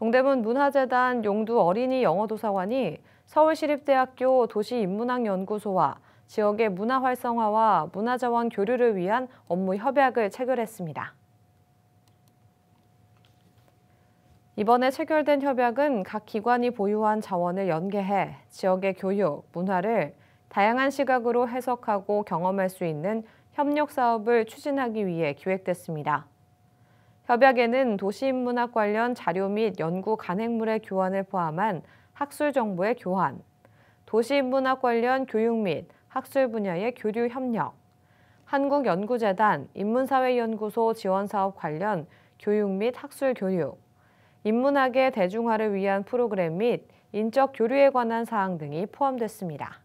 동대문 문화재단 용두 어린이 영어도서관이 서울시립대학교 도시인문학연구소와 지역의 문화 활성화와 문화자원 교류를 위한 업무 협약을 체결했습니다. 이번에 체결된 협약은 각 기관이 보유한 자원을 연계해 지역의 교육, 문화를 다양한 시각으로 해석하고 경험할 수 있는 협력 사업을 추진하기 위해 기획됐습니다. 협약에는 도시인문학 관련 자료 및 연구 간행물의 교환을 포함한 학술 정보의 교환, 도시인문학 관련 교육 및 학술 분야의 교류 협력, 한국연구재단 인문사회연구소 지원사업 관련 교육 및 학술 교육 인문학의 대중화를 위한 프로그램 및 인적 교류에 관한 사항 등이 포함됐습니다.